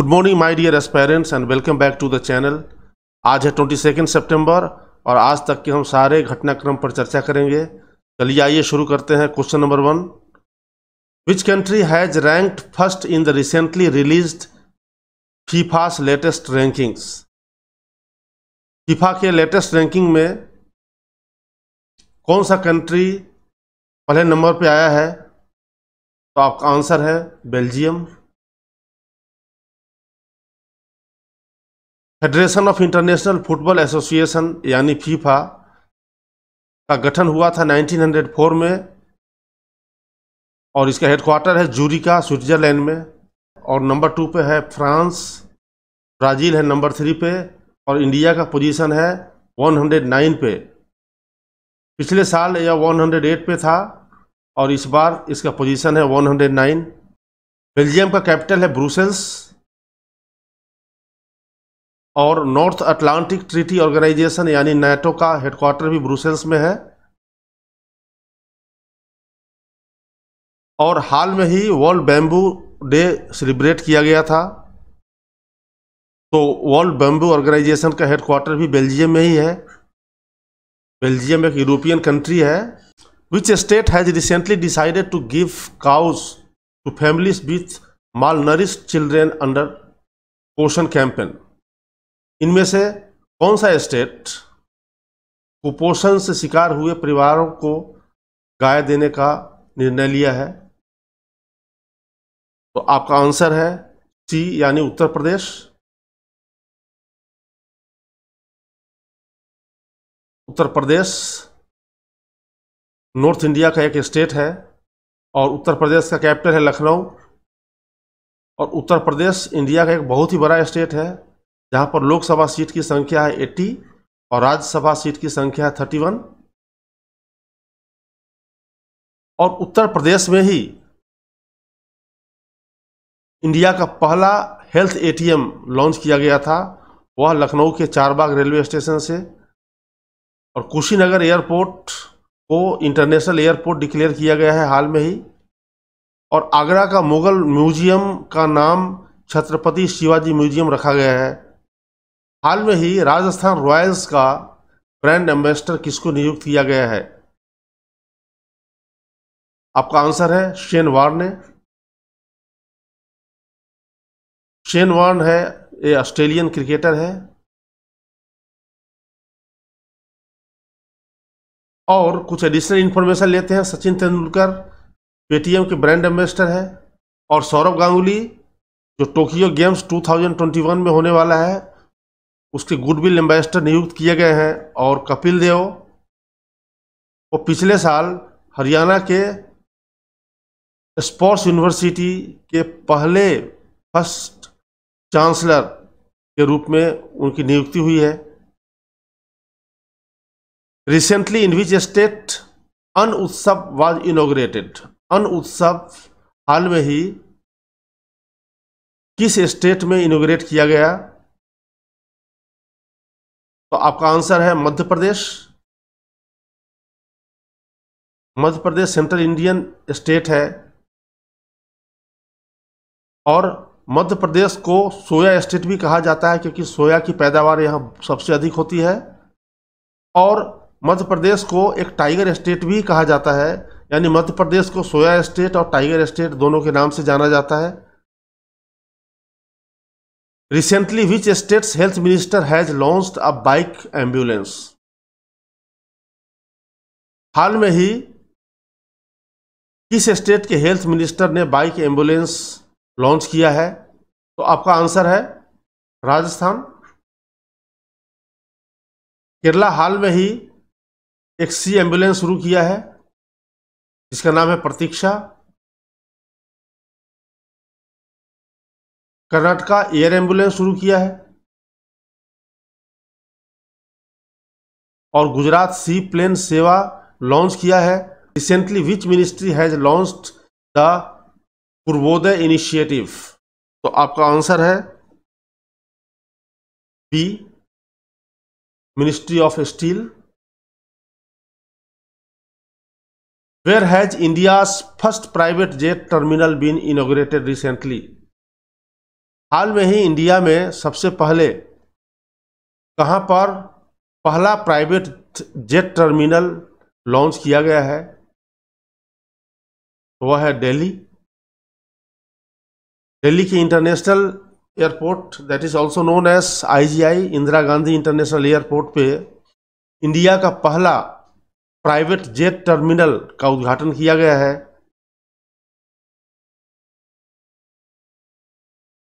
Good morning my dear aspirants and welcome back to the channel आज है twenty second September और आज तक के हम सारे घटनाक्रम पर चर्चा करेंगे चलिए आइए शुरू करते हैं question number one which country has ranked first in the recently release FIFA's latest rankings FIFA के लेटेस्ट रैंकिंग में कौन सा कंट्री पहले नंबर पे आया है तो आपका आंसर है Belgium federation of international football association यानी फीफा का गठन हुआ था 1904 में और इसका हेडक्वार्टर है जूरिका स्विट्जरलैंड में और नंबर टू पे है फ्रांस ब्राज़ील है नंबर थ्री पे और इंडिया का पोजीशन है 109 पे पिछले साल यह 108 पे था और इस बार इसका पोजीशन है 109 बेल्जियम का कैपिटल है ब्रूसेल्स और नॉर्थ अटलांटिक ट्रीटी ऑर्गेनाइजेशन यानी नेटो का हेडक्वार्टर भी ब्रुसेल्स में है और हाल में ही वर्ल्ड बैम्बू डे सेलिब्रेट किया गया था तो वर्ल्ड बैम्बू ऑर्गेनाइजेशन का हेडक्वार्टर भी बेल्जियम में ही है बेल्जियम एक यूरोपियन कंट्री है which state has recently decided to give cows to families with malnourish children under Poshan campaign इनमें से कौन सा स्टेट कुपोषण से शिकार हुए परिवारों को गाय देने का निर्णय लिया है तो आपका आंसर है सी यानी उत्तर प्रदेश उत्तर प्रदेश नॉर्थ इंडिया का एक स्टेट है और उत्तर प्रदेश का कैपिटल है लखनऊ और उत्तर प्रदेश इंडिया का एक बहुत ही बड़ा स्टेट है जहां पर लोकसभा सीट की संख्या है एट्टी और राज्यसभा सीट की संख्या है थर्टी वन और उत्तर प्रदेश में ही इंडिया का पहला हेल्थ एटीएम लॉन्च किया गया था वह लखनऊ के चारबाग रेलवे स्टेशन से और कुशीनगर एयरपोर्ट को इंटरनेशनल एयरपोर्ट डिक्लेयर किया गया है हाल में ही और आगरा का मुगल म्यूजियम का नाम छत्रपति शिवाजी म्यूजियम रखा गया है हाल में ही राजस्थान रॉयल्स का ब्रांड एम्बेसडर किसको नियुक्त किया गया है आपका आंसर है शेन वार्न ने शेन वार्न है ये ऑस्ट्रेलियन क्रिकेटर है और कुछ एडिशनल इन्फॉर्मेशन लेते हैं सचिन तेंदुलकर पेटीएम के ब्रांड एम्बेसडर है और सौरभ गांगुली जो टोक्यो गेम्स 2021 में होने वाला है उसके गुडविल एम्बेसडर नियुक्त किए गए हैं और कपिल देव वो पिछले साल हरियाणा के स्पोर्ट्स यूनिवर्सिटी के पहले फर्स्ट चांसलर के रूप में उनकी नियुक्ति हुई है रिसेंटली इन विच स्टेट अन उत्सव वॉज इनोग्रेटेड अन उत्सव हाल में ही किस स्टेट में इनोग्रेट किया गया तो आपका आंसर है Madhya Pradesh Madhya Pradesh central Indian state है और मध्य प्रदेश को सोया स्टेट भी कहा जाता है क्योंकि सोया की पैदावार यहाँ सबसे अधिक होती है और मध्य प्रदेश को एक टाइगर स्टेट भी कहा जाता है यानी मध्य प्रदेश को सोया स्टेट और टाइगर स्टेट दोनों के नाम से जाना जाता है recently which state health minister has launch a bike ambulance हाल में ही किस स्टेट के हेल्थ मिनिस्टर ने बाइक एम्बुलेंस लॉन्च किया है तो आपका आंसर है राजस्थान केरला हाल में ही एक सी एम्बुलेंस शुरू किया है जिसका नाम है प्रतीक्षा कर्नाटका एयर एम्बुलेंस शुरू किया है और गुजरात सी प्लेन सेवा लॉन्च किया है recently which ministry has launch the Purvodaya initiative तो आपका आंसर है B ministry of steel where has India's first private jet terminal been inaugurated recently हाल में ही इंडिया में सबसे पहले कहाँ पर पहला प्राइवेट जेट टर्मिनल लॉन्च किया गया है तो वह है दिल्ली दिल्ली के international airport that is also known as IGI Indira Gandhi international airport पे इंडिया का पहला प्राइवेट जेट टर्मिनल का उद्घाटन किया गया है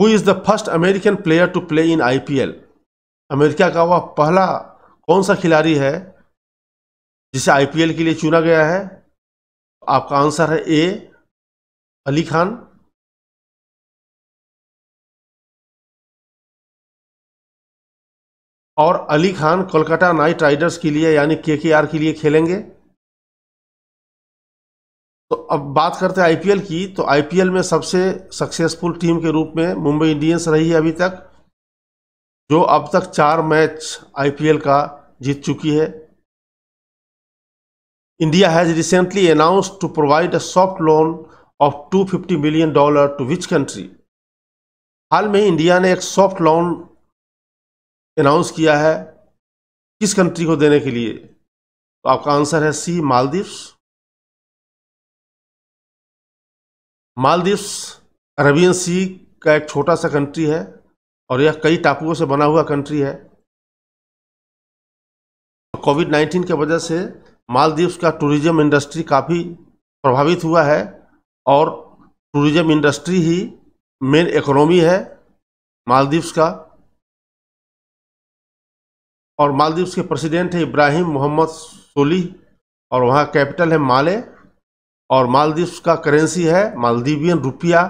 who is the first American player to play in IPL America का वह पहला कौन सा खिलाड़ी है जिसे आईपीएल के लिए चुना गया है आपका आंसर है ए अली खान और अली खान कोलकाता नाइट राइडर्स के लिए यानी के के आर के लिए खेलेंगे तो अब बात करते हैं आईपीएल की तो आईपीएल में सबसे सक्सेसफुल टीम के रूप में मुंबई इंडियंस रही है अभी तक जो अब तक चार मैच आईपीएल का जीत चुकी है India has recently announce to provide a soft loan of 250 million dollar to which country हाल में इंडिया ने एक सॉफ्ट लोन अनाउंस किया है किस कंट्री को देने के लिए तो आपका आंसर है C Maldives Maldives Arabian sea का एक छोटा सा कंट्री है और यह कई टापुओं से बना हुआ कंट्री है कोविड नाइन्टीन के वजह से मालदीव्स का टूरिज्म इंडस्ट्री काफ़ी प्रभावित हुआ है और टूरिज्म इंडस्ट्री ही मेन इकोनॉमी है मालदीव्स का और मालदीव्स के प्रेसिडेंट है इब्राहिम मोहम्मद सोली और वहाँ कैपिटल है माले और मालदीव का करेंसी है मालदीवियन रुपया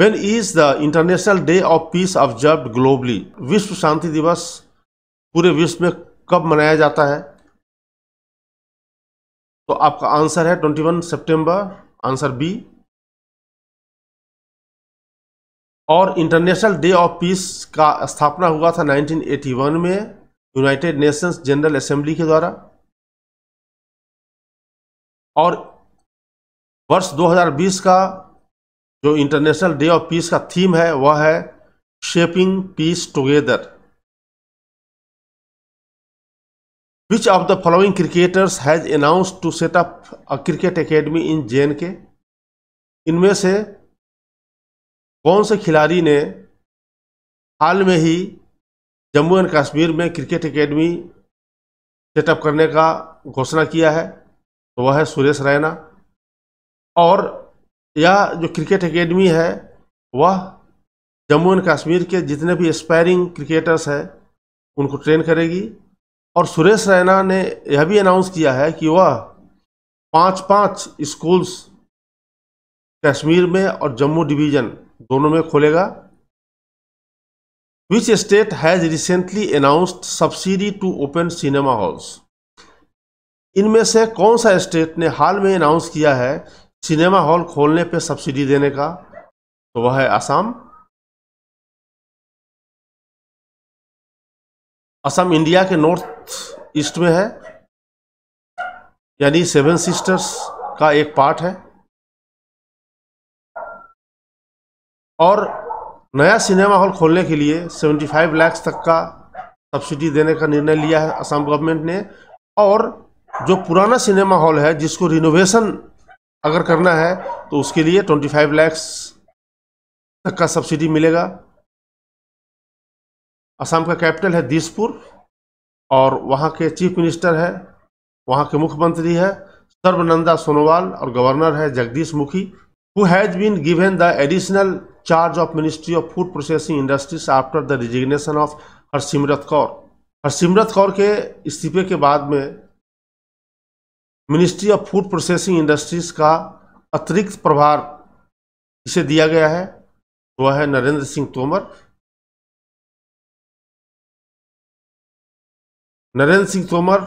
when is the international day of peace observe globally विश्व शांति दिवस पूरे विश्व में कब मनाया जाता है तो आपका आंसर है 21 सितंबर आंसर बी और इंटरनेशनल डे ऑफ पीस का स्थापना हुआ था 1981 में यूनाइटेड नेशंस जनरल असेंबली के द्वारा और वर्ष 2020 का जो इंटरनेशनल डे ऑफ पीस का थीम है वह है shaping peace together of the following cricketers has announce to set up a cricket academy in J K इनमें से कौन से खिलाड़ी ने हाल में ही जम्मू एंड कश्मीर में क्रिकेट एकेडमी सेटअप करने का घोषणा किया है तो वह है सुरेश रैना और यह जो क्रिकेट एकेडमी है वह जम्मू एंड कश्मीर के जितने भी एस्पायरिंग क्रिकेटर्स हैं उनको ट्रेन करेगी और सुरेश रैना ने यह भी अनाउंस किया है कि वह पांच पांच स्कूल्स कश्मीर में और जम्मू डिवीज़न दोनों में खोलेगा which state has recently announced subsidy to open cinema halls इनमें से कौन सा स्टेट ने हाल में अनाउंस किया है सिनेमा हॉल खोलने पर सब्सिडी देने का तो वह है असम असम इंडिया के नॉर्थ ईस्ट में है यानी सेवन सिस्टर्स का एक पार्ट है और नया सिनेमा हॉल खोलने के लिए 75 लाख तक का सब्सिडी देने का निर्णय लिया है असम गवर्नमेंट ने और जो पुराना सिनेमा हॉल है जिसको रिनोवेशन अगर करना है तो उसके लिए 25 लैक्स तक का सब्सिडी मिलेगा असम का कैपिटल है दिसपुर और वहाँ के चीफ मिनिस्टर है वहाँ के मुख्यमंत्री है सर्वनंदा सोनोवाल और गवर्नर है Jagdish Mukhi who has been given the additional charge of ministry of food processing industries after the resignation of Harsimrat Kaur Harsimrat Kaur के इस्तीफे के बाद में ministry of food processing industries का अतिरिक्त प्रभार इसे दिया गया है वह है नरेंद्र सिंह तोमर नरेंद्र सिंह तोमर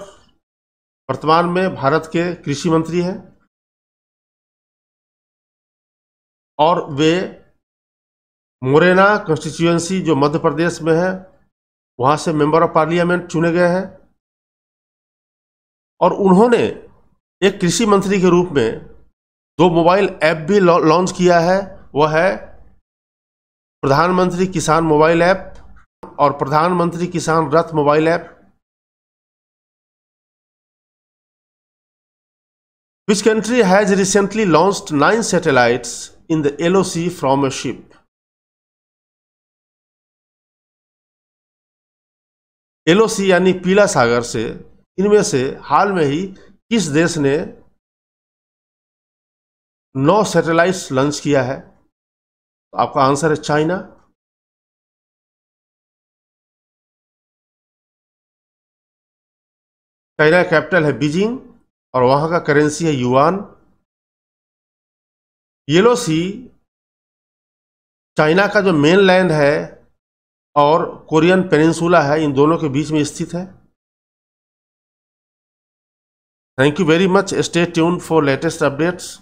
वर्तमान में भारत के कृषि मंत्री हैं और वे मोरेना कॉन्स्टिट्यूएंसी जो मध्य प्रदेश में है वहां से मेंबर ऑफ पार्लियामेंट चुने गए हैं और उन्होंने एक कृषि मंत्री के रूप में दो मोबाइल ऐप भी लॉन्च किया है वह है प्रधानमंत्री किसान मोबाइल ऐप और प्रधानमंत्री Kisan Rath mobile app Which country has recently launched nine satellites in the LOC from a ship LOC यानी पीला सागर से इनमें से हाल में ही किस देश ने नौ सैटेलाइट्स लॉन्च किया है तो आपका आंसर है चाइना चाइना कैपिटल है बीजिंग और वहां का करेंसी है युआन येलो सी चाइना का जो मेन लैंड है और कोरियन पेनिनसुला है इन दोनों के बीच में स्थित है Thank you very much. Stay tuned for latest updates.